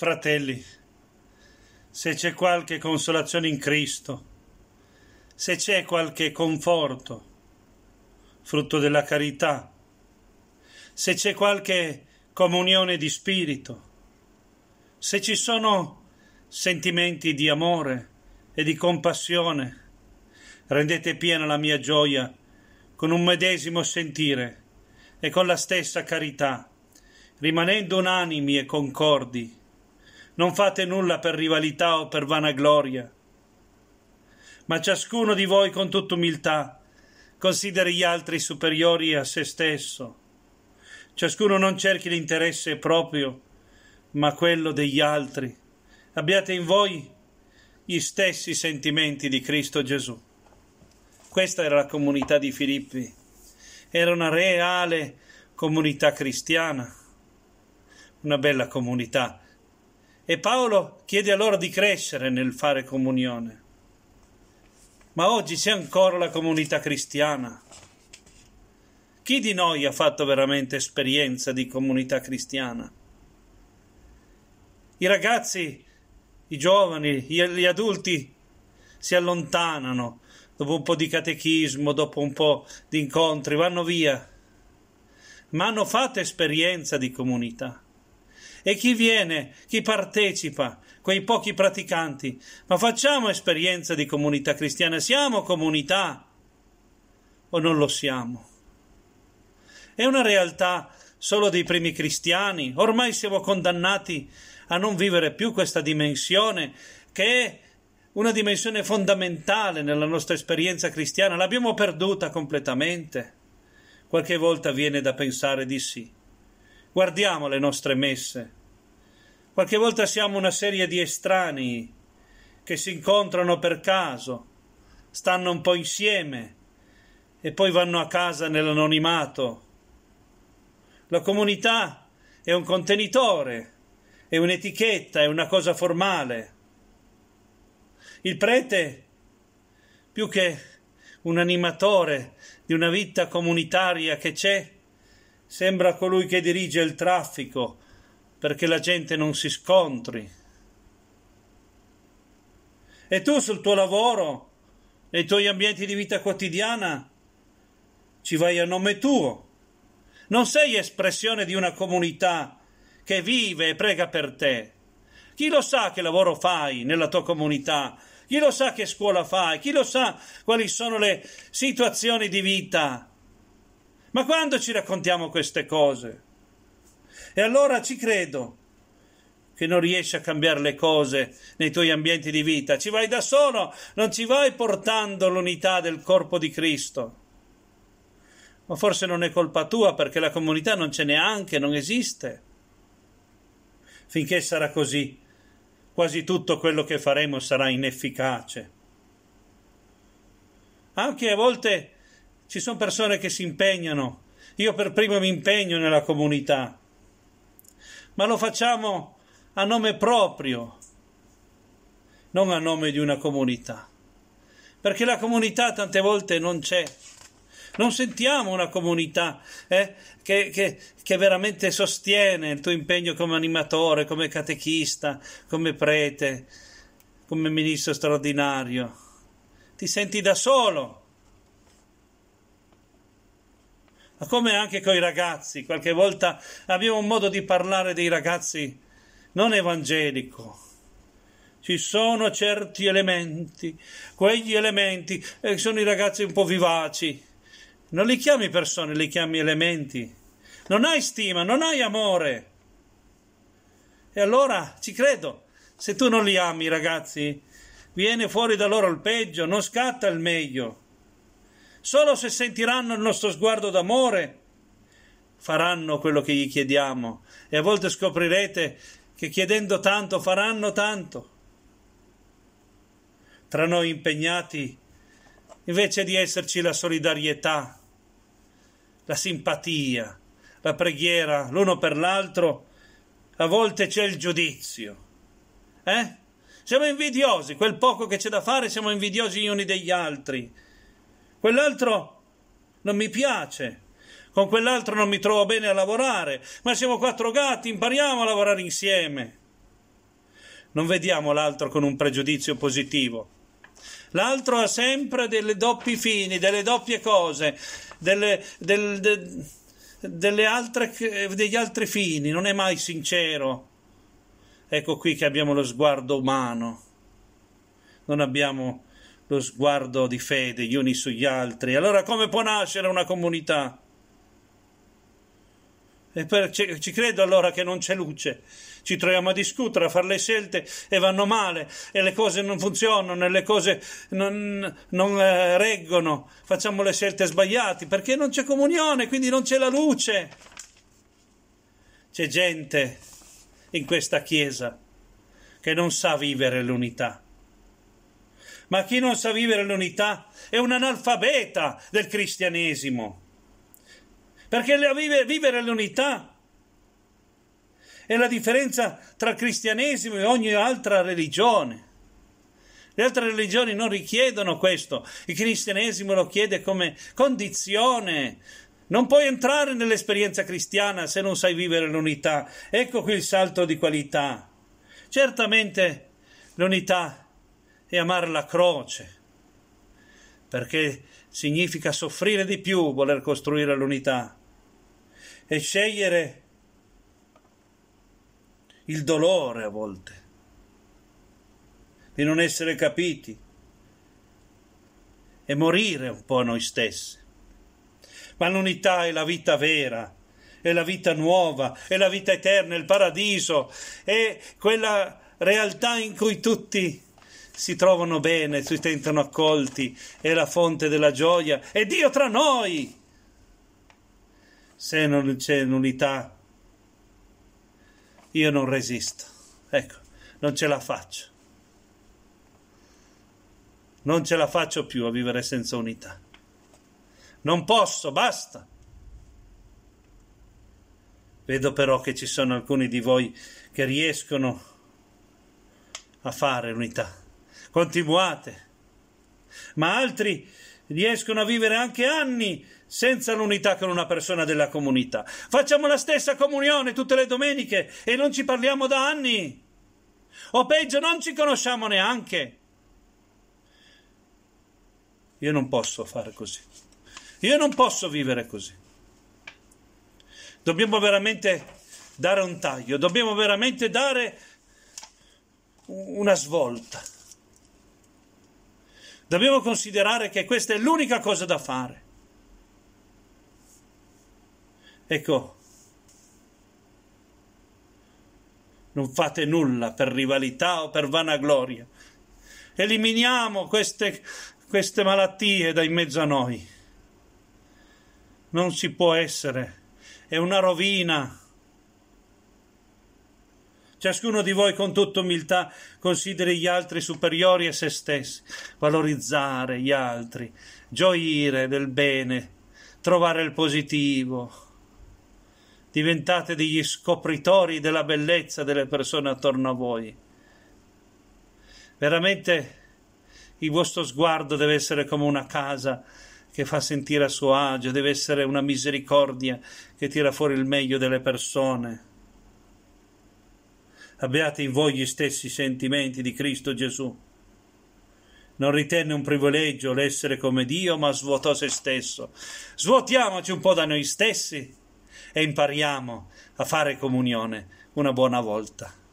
Fratelli, se c'è qualche consolazione in Cristo, se c'è qualche conforto, frutto della carità, se c'è qualche comunione di spirito, se ci sono sentimenti di amore e di compassione, rendete piena la mia gioia con un medesimo sentire e con la stessa carità, rimanendo unanimi e concordi non fate nulla per rivalità o per vanagloria, ma ciascuno di voi con tutta umiltà consideri gli altri superiori a se stesso. Ciascuno non cerchi l'interesse proprio, ma quello degli altri. Abbiate in voi gli stessi sentimenti di Cristo Gesù. Questa era la comunità di Filippi, era una reale comunità cristiana, una bella comunità e Paolo chiede allora di crescere nel fare comunione. Ma oggi c'è ancora la comunità cristiana. Chi di noi ha fatto veramente esperienza di comunità cristiana? I ragazzi, i giovani, gli adulti si allontanano dopo un po' di catechismo, dopo un po' di incontri, vanno via, ma hanno fatto esperienza di comunità e chi viene, chi partecipa, quei pochi praticanti, ma facciamo esperienza di comunità cristiana, siamo comunità o non lo siamo? È una realtà solo dei primi cristiani, ormai siamo condannati a non vivere più questa dimensione che è una dimensione fondamentale nella nostra esperienza cristiana, l'abbiamo perduta completamente. Qualche volta viene da pensare di sì Guardiamo le nostre messe. Qualche volta siamo una serie di estranei che si incontrano per caso, stanno un po' insieme e poi vanno a casa nell'anonimato. La comunità è un contenitore, è un'etichetta, è una cosa formale. Il prete, più che un animatore di una vita comunitaria che c'è, sembra colui che dirige il traffico perché la gente non si scontri. E tu sul tuo lavoro, nei tuoi ambienti di vita quotidiana, ci vai a nome tuo. Non sei espressione di una comunità che vive e prega per te. Chi lo sa che lavoro fai nella tua comunità? Chi lo sa che scuola fai? Chi lo sa quali sono le situazioni di vita? Ma quando ci raccontiamo queste cose? E allora ci credo che non riesci a cambiare le cose nei tuoi ambienti di vita, ci vai da solo, non ci vai portando l'unità del corpo di Cristo. Ma forse non è colpa tua perché la comunità non c'è neanche, non esiste. Finché sarà così, quasi tutto quello che faremo sarà inefficace. Anche a volte ci sono persone che si impegnano, io per primo mi impegno nella comunità, ma lo facciamo a nome proprio, non a nome di una comunità, perché la comunità tante volte non c'è. Non sentiamo una comunità eh, che, che, che, veramente sostiene il tuo impegno come animatore, come catechista, come prete, come ministro straordinario. Ti senti da solo. ma come anche con i ragazzi, qualche volta abbiamo un modo di parlare dei ragazzi non evangelico. Ci sono certi elementi, quegli elementi, eh, sono i ragazzi un po' vivaci. Non li chiami persone, li chiami elementi. Non hai stima, non hai amore. E allora ci credo, se tu non li ami, i ragazzi, viene fuori da loro il peggio, non scatta il meglio solo se sentiranno il nostro sguardo d'amore, faranno quello che gli chiediamo e a volte scoprirete che chiedendo tanto faranno tanto. Tra noi impegnati, invece di esserci la solidarietà, la simpatia, la preghiera l'uno per l'altro, a volte c'è il giudizio. Eh? Siamo invidiosi, quel poco che c'è da fare siamo invidiosi gli uni degli altri. Quell'altro non mi piace. Con quell'altro non mi trovo bene a lavorare. Ma siamo quattro gatti, impariamo a lavorare insieme. Non vediamo l'altro con un pregiudizio positivo. L'altro ha sempre delle doppi fini, delle doppie cose, delle, del, de, delle altre, degli altri fini, non è mai sincero. Ecco qui che abbiamo lo sguardo umano, non abbiamo lo sguardo di fede gli uni sugli altri, allora come può nascere una comunità? E per, ci, ci credo allora che non c'è luce. Ci troviamo a discutere, a fare le scelte e vanno male, e le cose non funzionano, e le cose non, non eh, reggono, facciamo le scelte sbagliate perché non c'è comunione, quindi non c'è la luce. C'è gente in questa chiesa che non sa vivere l'unità ma chi non sa vivere l'unità è un analfabeta del cristianesimo. Perché vive, vivere l'unità è la differenza tra cristianesimo e ogni altra religione. Le altre religioni non richiedono questo, il cristianesimo lo chiede come condizione. Non puoi entrare nell'esperienza cristiana se non sai vivere l'unità. Ecco qui il salto di qualità. Certamente l'unità è e amare la croce, perché significa soffrire di più voler costruire l'unità e scegliere il dolore a volte, di non essere capiti e morire un po' a noi stessi. Ma l'unità è la vita vera, è la vita nuova, è la vita eterna, è il paradiso, è quella realtà in cui tutti si trovano bene, si sentono accolti, è la fonte della gioia, è Dio tra noi. Se non c'è l'unità, io non resisto, ecco, non ce la faccio. Non ce la faccio più a vivere senza unità. Non posso, basta. Vedo però che ci sono alcuni di voi che riescono a fare unità continuate. Ma altri riescono a vivere anche anni senza l'unità con una persona della comunità. Facciamo la stessa comunione tutte le domeniche e non ci parliamo da anni. O peggio, non ci conosciamo neanche. Io non posso fare così. Io non posso vivere così. Dobbiamo veramente dare un taglio, dobbiamo veramente dare una svolta. Dobbiamo considerare che questa è l'unica cosa da fare. Ecco, non fate nulla per rivalità o per vanagloria. Eliminiamo queste, queste malattie da in mezzo a noi. Non si può essere, è una rovina Ciascuno di voi con tutta umiltà consideri gli altri superiori a se stessi, valorizzare gli altri, gioire del bene, trovare il positivo. Diventate degli scopritori della bellezza delle persone attorno a voi. Veramente il vostro sguardo deve essere come una casa che fa sentire a suo agio, deve essere una misericordia che tira fuori il meglio delle persone abbiate in voi gli stessi sentimenti di Cristo Gesù. Non ritenne un privilegio l'essere come Dio, ma svuotò se stesso. Svuotiamoci un po' da noi stessi e impariamo a fare comunione una buona volta.